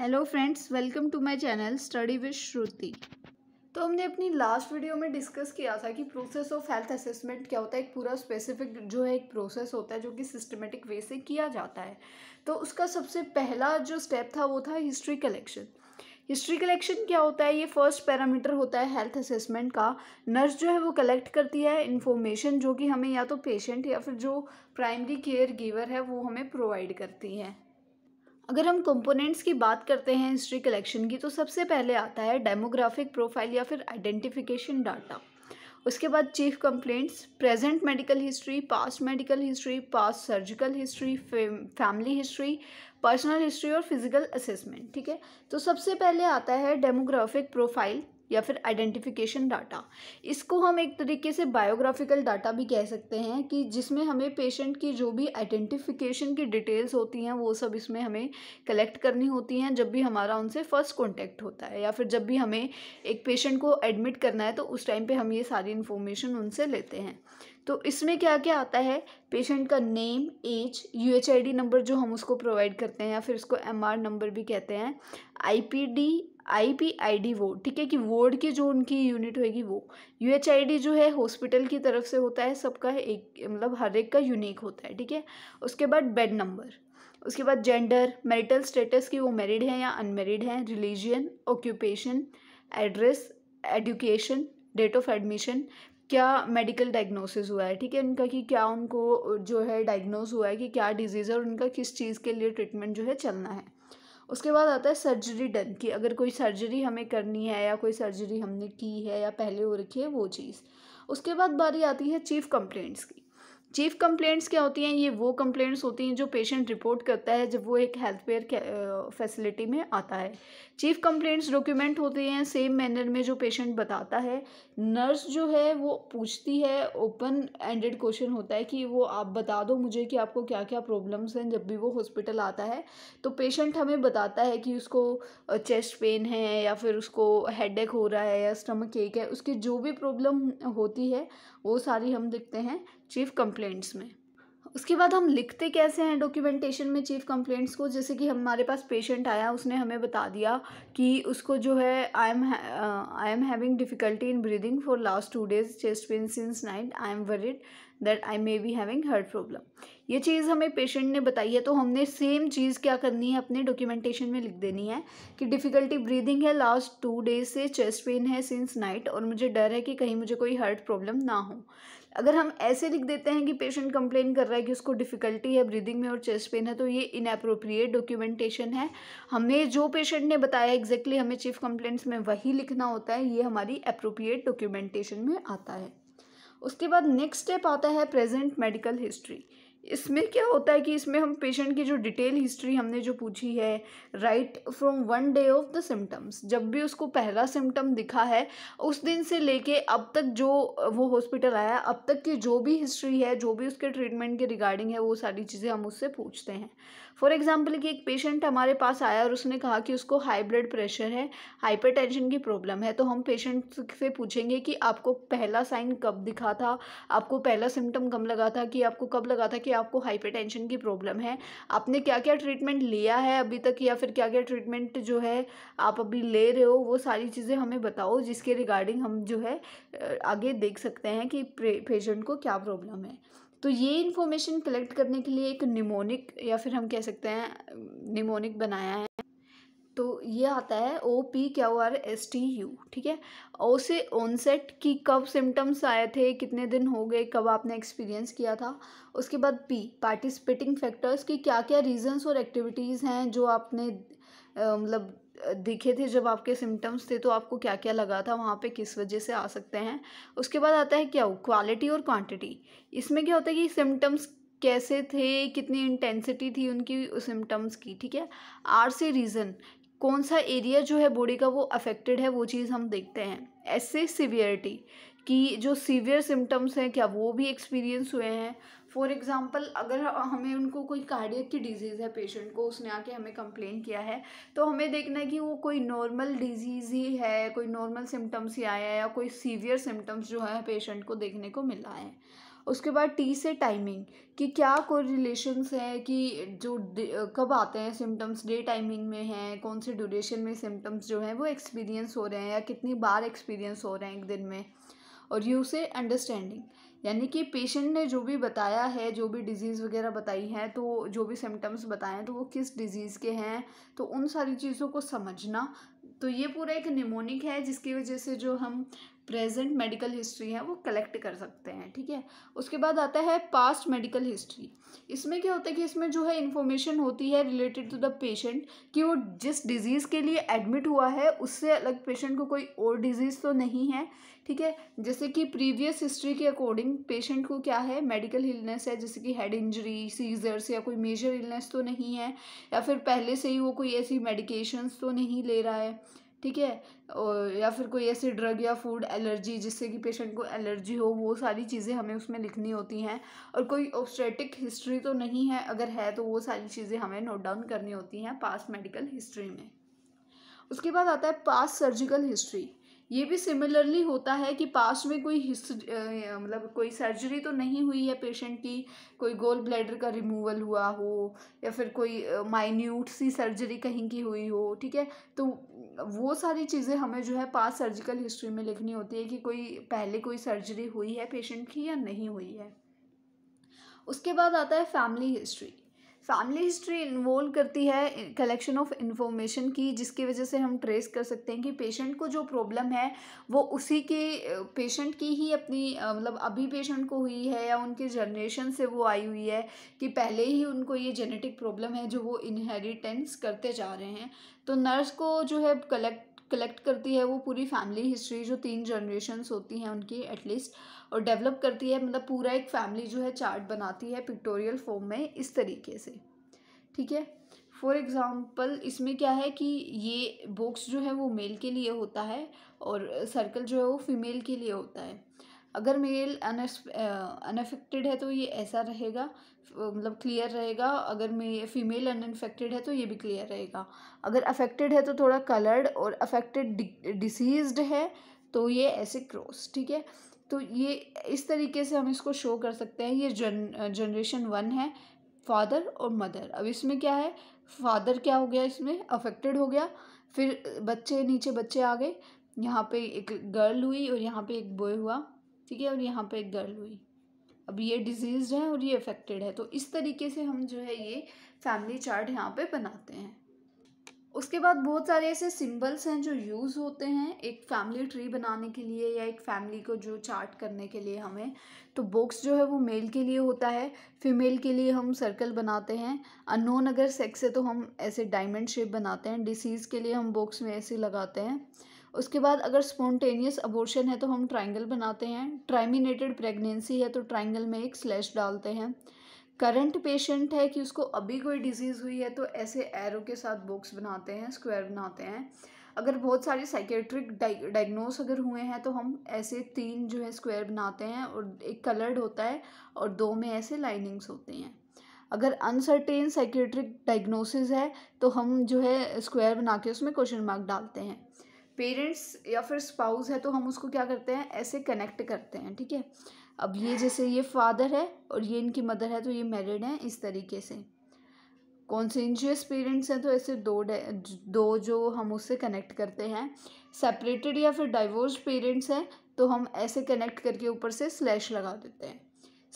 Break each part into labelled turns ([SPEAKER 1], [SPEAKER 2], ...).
[SPEAKER 1] hello friends welcome to my channel study with Shruti तो हमने अपनी लास्ट वीडियो में डिस्कस किया था कि प्रोसेस ऑफ हेल्थ असेसमेंट क्या होता है एक पूरा स्पेसिफिक जो है एक प्रोसेस होता है जो कि सिस्टमेटिक वे से किया जाता है तो उसका सबसे पहला जो स्टेप था वो था हिस्ट्री कलेक्शन हिस्ट्री कलेक्शन क्या होता है ये फर्स्ट पैरामीटर होता है हेल्थ असेसमेंट का नर्स जो है वो कलेक्ट करती है इन्फॉर्मेशन जो कि हमें या तो पेशेंट या फिर जो प्राइमरी केयर गिवर है वो हमें प्रोवाइड करती है अगर हम कंपोनेंट्स की बात करते हैं हिस्ट्री कलेक्शन की तो सबसे पहले आता है डेमोग्राफिक प्रोफाइल या फिर आइडेंटिफिकेशन डाटा उसके बाद chief complaints present medical history past medical history past surgical history family history personal history और फिजिकल असेसमेंट ठीक है तो सबसे पहले आता है डेमोग्राफिक प्रोफाइल या फिर आइडेंटिफिकेशन डाटा इसको हम एक तरीके से बायोग्राफिकल डाटा भी कह सकते हैं कि जिसमें हमें पेशेंट की जो भी आइडेंटिफिकेशन की डिटेल्स होती हैं वो सब इसमें हमें कलेक्ट करनी होती हैं जब भी हमारा उनसे फ़र्स्ट कॉन्टैक्ट होता है या फिर जब भी हमें एक पेशेंट को एडमिट करना है तो उस टाइम पर हम ये सारी इन्फॉर्मेशन उनसे लेते हैं तो इसमें क्या क्या आता है पेशेंट का नेम एज यू नंबर जो हम उसको प्रोवाइड करते हैं या फिर उसको एम नंबर भी कहते हैं I I P I D ward ठीक है कि वार्ड की जो उनकी यूनिट होगी वो यू एच आई डी जो है हॉस्पिटल की तरफ से होता है सबका एक मतलब हर एक का यूनिक होता है ठीक है उसके बाद बेड नंबर उसके बाद जेंडर मैरिटल स्टेटस कि वो मैरिड हैं या अनमेरिड हैं religion occupation address education date of admission क्या मेडिकल डायग्नोसिस हुआ है ठीक है उनका कि क्या उनको जो है डायग्नोस हुआ है कि क्या डिजीज़ है और उनका किस चीज़ के लिए ट्रीटमेंट जो है चलना है उसके बाद आता है सर्जरी डन की अगर कोई सर्जरी हमें करनी है या कोई सर्जरी हमने की है या पहले हो रखी है वो चीज़ उसके बाद बारी आती है चीफ़ कंप्लेंट्स की चीफ कंप्लेंट्स क्या होती हैं ये वो कंप्लेंट्स होती हैं जो पेशेंट रिपोर्ट करता है जब वो एक हेल्थ केयर फैसिलिटी में आता है चीफ कंप्लेंट्स डॉक्यूमेंट होते हैं सेम मैनर में जो पेशेंट बताता है नर्स जो है वो पूछती है ओपन एंडेड क्वेश्चन होता है कि वो आप बता दो मुझे कि आपको क्या क्या प्रॉब्लम्स हैं जब भी वो हॉस्पिटल आता है तो पेशेंट हमें बताता है कि उसको चेस्ट पेन है या फिर उसको हेड हो रहा है या स्टमक एक है उसकी जो भी प्रॉब्लम होती है वो सारी हम देखते हैं चीफ कंप्लेंट कंप्लेंट्स में उसके बाद हम लिखते कैसे हैं डॉक्यूमेंटेशन में चीफ कंप्लेंट्स को जैसे कि हमारे पास पेशेंट आया उसने हमें बता दिया कि उसको जो है I am I am having difficulty in breathing for last two days chest pain since night I am worried that I may be having heart problem ये चीज़ हमें पेशेंट ने बताई है तो हमने सेम चीज़ क्या करनी है अपने डॉक्यूमेंटेशन में लिख देनी है कि डिफ़िकल्टी ब्रीदिंग है लास्ट टू डेज से चेस्ट पेन है सिंस नाइट और मुझे डर है कि कहीं मुझे कोई हार्ट प्रॉब्लम ना हो अगर हम ऐसे लिख देते हैं कि पेशेंट कंप्लेन कर रहा है कि उसको डिफ़िकल्टी है ब्रीदिंग में और चेस्ट पेन है तो ये इनअप्रोप्रिएट डॉक्यूमेंटेशन है हमें जो पेशेंट ने बताया एग्जैक्टली exactly हमें चीफ कंप्लेंट्स में वही लिखना होता है ये हमारी अप्रोप्रिएट डॉक्यूमेंटेशन में आता है उसके बाद नेक्स्ट स्टेप आता है प्रेजेंट मेडिकल हिस्ट्री इसमें क्या होता है कि इसमें हम पेशेंट की जो डिटेल हिस्ट्री हमने जो पूछी है right from one day of the symptoms जब भी उसको पहला सिम्टम दिखा है उस दिन से लेके अब तक जो वो हॉस्पिटल आया अब तक की जो भी हिस्ट्री है जो भी उसके ट्रीटमेंट के रिगार्डिंग है वो सारी चीज़ें हम उससे पूछते हैं फॉर एग्जाम्पल कि एक पेशेंट हमारे पास आया और उसने कहा कि उसको हाई ब्लड प्रेशर है हाइपरटेंशन की प्रॉब्लम है तो हम पेशेंट से पूछेंगे कि आपको पहला साइन कब दिखा था आपको पहला सिम्टम कम लगा था कि आपको कब लगा था कि आपको टेंशन की प्रॉब्लम है आपने क्या क्या ट्रीटमेंट लिया है अभी तक या फिर क्या क्या ट्रीटमेंट जो है आप अभी ले रहे हो वो सारी चीज़ें हमें बताओ जिसके रिगार्डिंग हम जो है आगे देख सकते हैं कि पेशेंट को क्या प्रॉब्लम है तो ये इन्फॉर्मेशन कलेक्ट करने के लिए एक निमोनिक या फिर हम कह सकते हैं निमोनिक बनाया है तो ये आता है O P Q R S T U ठीक है ओ से ऑनसेट की कब सिम्टम्स आए थे कितने दिन हो गए कब आपने एक्सपीरियंस किया था उसके बाद पी पार्टिसिपेटिंग फैक्टर्स की क्या क्या रीजंस और एक्टिविटीज़ हैं जो आपने मतलब दिखे थे जब आपके सिम्टम्स थे तो आपको क्या क्या लगा था वहाँ पे किस वजह से आ सकते हैं उसके बाद आता है क्या क्वालिटी और क्वांटिटी इसमें क्या होता है कि सिम्टम्स कैसे थे कितनी इंटेंसिटी थी उनकी सिम्टम्स की ठीक है आर से रीज़न कौन सा एरिया जो है बॉडी का वो अफेक्टेड है वो चीज़ हम देखते हैं एस सीवियरिटी कि जो सीवियर सिम्टम्स हैं क्या वो भी एक्सपीरियंस हुए हैं फॉर एग्ज़ाम्पल अगर हमें उनको कोई कार्डियक की डिजीज़ है पेशेंट को उसने आके हमें कंप्लेन किया है तो हमें देखना है कि वो कोई नॉर्मल डिजीज़ ही है कोई नॉर्मल सिम्टम्स ही आया है या कोई सीवियर सिम्टम्स जो है पेशेंट को देखने को मिला है उसके बाद टी से टाइमिंग कि क्या कोई रिलेशंस है कि जो कब आते हैं सिम्टम्स डे टाइमिंग में हैं कौन से ड्यूरेशन में सिम्टम्स जो हैं वो एक्सपीरियंस हो रहे हैं या कितनी बार एक्सपीरियंस हो रहे हैं एक दिन में और यू से अंडरस्टैंडिंग यानी कि पेशेंट ने जो भी बताया है जो भी डिज़ीज़ वगैरह बताई है तो जो भी सिम्टम्स बताए हैं तो वो किस डिज़ीज़ के हैं तो उन सारी चीज़ों को समझना तो ये पूरा एक निमोनिक है जिसकी वजह से जो हम प्रेजेंट मेडिकल हिस्ट्री है वो कलेक्ट कर सकते हैं ठीक है उसके बाद आता है पास्ट मेडिकल हिस्ट्री इसमें क्या होता है कि इसमें जो है इन्फॉर्मेशन होती है रिलेटेड टू द पेशेंट कि वो जिस डिज़ीज़ के लिए एडमिट हुआ है उससे अलग पेशेंट को कोई और डिज़ीज़ तो नहीं है ठीक है जैसे कि प्रीवियस हिस्ट्री के अकॉर्डिंग पेशेंट को क्या है मेडिकल इलनेस है जैसे कि हेड इंजरी सीजर्स या कोई मेजर इलनेस तो नहीं है या फिर पहले से ही वो कोई ऐसी मेडिकेशंस तो नहीं ले रहा है ठीक है और या फिर कोई ऐसे ड्रग या फूड एलर्जी जिससे कि पेशेंट को एलर्जी हो वो सारी चीज़ें हमें उसमें लिखनी होती हैं और कोई ऑब्स्ट्रेटिक हिस्ट्री तो नहीं है अगर है तो वो सारी चीज़ें हमें नोट डाउन करनी होती हैं पास मेडिकल हिस्ट्री में उसके बाद आता है पास सर्जिकल हिस्ट्री ये भी सिमिलरली होता है कि पास में कोई मतलब कोई सर्जरी तो नहीं हुई है पेशेंट की कोई गोल ब्लैडर का रिमूवल हुआ हो या फिर कोई माइन्यूट सी सर्जरी कहीं की हुई हो ठीक है तो वो सारी चीज़ें हमें जो है पास सर्जिकल हिस्ट्री में लिखनी होती है कि कोई पहले कोई सर्जरी हुई है पेशेंट की या नहीं हुई है उसके बाद आता है family history family history involve करती है कलेक्शन ऑफ इन्फॉर्मेशन की जिसकी वजह से हम ट्रेस कर सकते हैं कि पेशेंट को जो प्रॉब्लम है वो उसी के पेशेंट की ही अपनी मतलब अभी पेशेंट को हुई है या उनके जनरेशन से वो आई हुई है कि पहले ही उनको ये जेनेटिक प्रॉब्लम है जो वो इनहेरिटेंस करते जा रहे हैं तो नर्स को जो है कलेक्ट कलेक्ट करती है वो पूरी फैमिली हिस्ट्री जो तीन जनरेशन होती हैं उनकी एटलीस्ट और डेवलप करती है मतलब पूरा एक फैमिली जो है चार्ट बनाती है पिक्टोरियल फॉर्म में इस तरीके से ठीक है फॉर एग्ज़ाम्पल इसमें क्या है कि ये बॉक्स जो है वो मेल के लिए होता है और सर्कल जो है वो फीमेल के लिए होता है अगर मेल अनफेक्टेड है तो ये ऐसा रहेगा मतलब क्लियर रहेगा अगर मे फीमेल अनफेक्टेड है तो ये भी क्लियर रहेगा अगर अफेक्टेड है तो थोड़ा कलर्ड और अफेक्टेड डिसीज है तो ये ऐसे क्रॉस ठीक है तो ये इस तरीके से हम इसको शो कर सकते हैं ये जन जनरेशन वन है फादर और मदर अब इसमें क्या है फादर क्या हो गया इसमें अफेक्टेड हो गया फिर बच्चे नीचे बच्चे आ गए यहाँ पे एक गर्ल हुई और यहाँ पे एक बॉय हुआ ठीक है और यहाँ पे एक गर्ल हुई अब ये डिजीज है और ये अफेक्टेड है तो इस तरीके से हम जो है ये फैमिली चार्ट यहाँ पे बनाते हैं उसके बाद बहुत सारे ऐसे सिंबल्स हैं जो यूज़ होते हैं एक फैमिली ट्री बनाने के लिए या एक फैमिली को जो चार्ट करने के लिए हमें तो बॉक्स जो है वो मेल के लिए होता है फीमेल के लिए हम सर्कल बनाते हैं अननोन अगर सेक्स है तो हम ऐसे डायमंड शेप बनाते हैं डिसीज़ के लिए हम बॉक्स में ऐसे लगाते हैं उसके बाद अगर स्पॉन्टेनियस अबोर्शन है तो हम ट्राइंगल बनाते हैं ट्राइमिनेटेड प्रेगनेंसी है तो ट्राइंगल में एक स्लैश डालते हैं करंट पेशेंट है कि उसको अभी कोई डिजीज़ हुई है तो ऐसे एरो के साथ बॉक्स बनाते हैं स्क्वायर बनाते हैं अगर बहुत सारे साइकेट्रिक डायग्नोस अगर हुए हैं तो हम ऐसे तीन जो है स्क्वायर बनाते हैं और एक कलर्ड होता है और दो में ऐसे लाइनिंग्स होती हैं अगर अनसर्टेन साइकेट्रिक डायग्नोसिस है तो हम जो है स्क्वायर बना के उसमें क्वेश्चन मार्क डालते हैं पेरेंट्स या फिर स्पाउस है तो हम उसको क्या करते हैं ऐसे कनेक्ट करते हैं ठीक है अब ये जैसे ये फादर है और ये इनकी मदर है तो ये मैरिड हैं इस तरीके से कॉन्सेंशियस पेरेंट्स हैं तो ऐसे दो दो जो हम उससे कनेक्ट करते हैं सेपरेटेड या फिर डाइवोर्स पेरेंट्स हैं तो हम ऐसे कनेक्ट करके ऊपर से स्लैश लगा देते हैं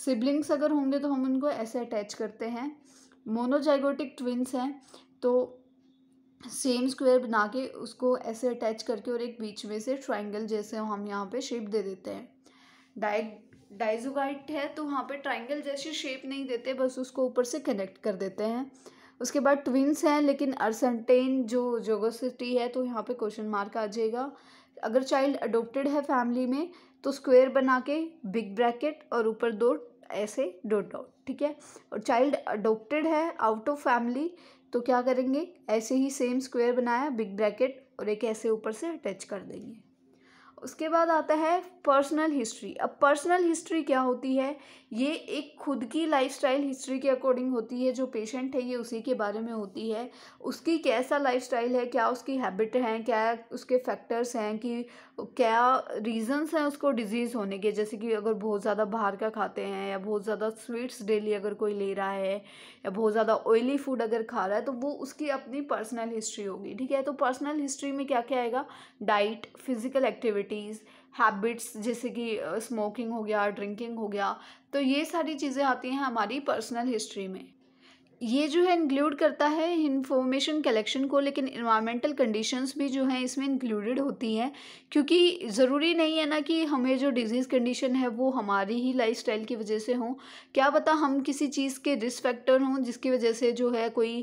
[SPEAKER 1] सिबलिंग्स अगर होंगे तो हम उनको ऐसे अटैच करते हैं मोनोजाइगोटिक ट्विंस हैं तो सेम स्क्वायर बना के उसको ऐसे अटैच करके और एक बीच में से ट्राइंगल जैसे हम यहाँ पे शेप दे देते हैं डाइ डाइजोगाइट है तो वहाँ पे ट्राइंगल जैसी शेप नहीं देते बस उसको ऊपर से कनेक्ट कर देते हैं उसके बाद ट्विंस हैं लेकिन अर्सेंटेन जो जोगोसिटी है तो यहाँ पे क्वेश्चन मार्क आ जाएगा अगर चाइल्ड अडोप्टेड है फैमिली में तो स्क्वेयर बना के बिग ब्रैकेट और ऊपर दो ऐसे डोट डॉट ठीक है और चाइल्ड अडोप्टेड है आउट ऑफ फैमिली तो क्या करेंगे ऐसे ही सेम स्क्वायर बनाया बिग ब्रैकेट और एक ऐसे ऊपर से अटैच कर देंगे उसके बाद आता है पर्सनल हिस्ट्री अब पर्सनल हिस्ट्री क्या होती है ये एक खुद की लाइफस्टाइल हिस्ट्री के अकॉर्डिंग होती है जो पेशेंट है ये उसी के बारे में होती है उसकी कैसा लाइफस्टाइल है क्या उसकी हैबिट हैं क्या उसके फैक्टर्स हैं कि क्या रीज़न्स हैं उसको डिजीज़ होने के जैसे कि अगर बहुत ज़्यादा बाहर का खाते हैं या बहुत ज़्यादा स्वीट्स डेली अगर कोई ले रहा है या बहुत ज़्यादा ऑयली फूड अगर खा रहा है तो वो उसकी अपनी पर्सनल हिस्ट्री होगी ठीक है तो पर्सनल हिस्ट्री में क्या क्या आएगा diet physical activity activities habits जैसे कि स्मोकिंग हो गया ड्रिंकिंग हो गया तो ये सारी चीज़ें आती हैं हमारी पर्सनल हिस्ट्री में ये जो है इंक्लूड करता है इन्फॉर्मेशन कलेक्शन को लेकिन इन्वायरमेंटल कंडीशंस भी जो है इसमें इंक्लूडेड होती हैं क्योंकि ज़रूरी नहीं है ना कि हमें जो डिजीज़ कंडीशन है वो हमारी ही लाइफस्टाइल की वजह से हो क्या पता हम किसी चीज़ के रिस्क फैक्टर हों जिसकी वजह से जो है कोई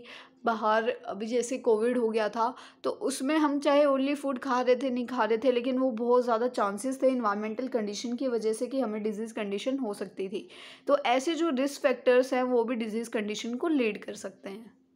[SPEAKER 1] बाहर अभी जैसे कोविड हो गया था तो उसमें हम चाहे ओनली फूड खा रहे थे नहीं खा रहे थे लेकिन वो बहुत ज़्यादा चांसेस थे इन्वायरमेंटल कंडीशन की वजह से कि हमें डिजीज़ कंडीशन हो सकती थी तो ऐसे जो रिस्क फैक्टर्स हैं वो भी डिजीज़ कंडीशन को लीड कर सकते हैं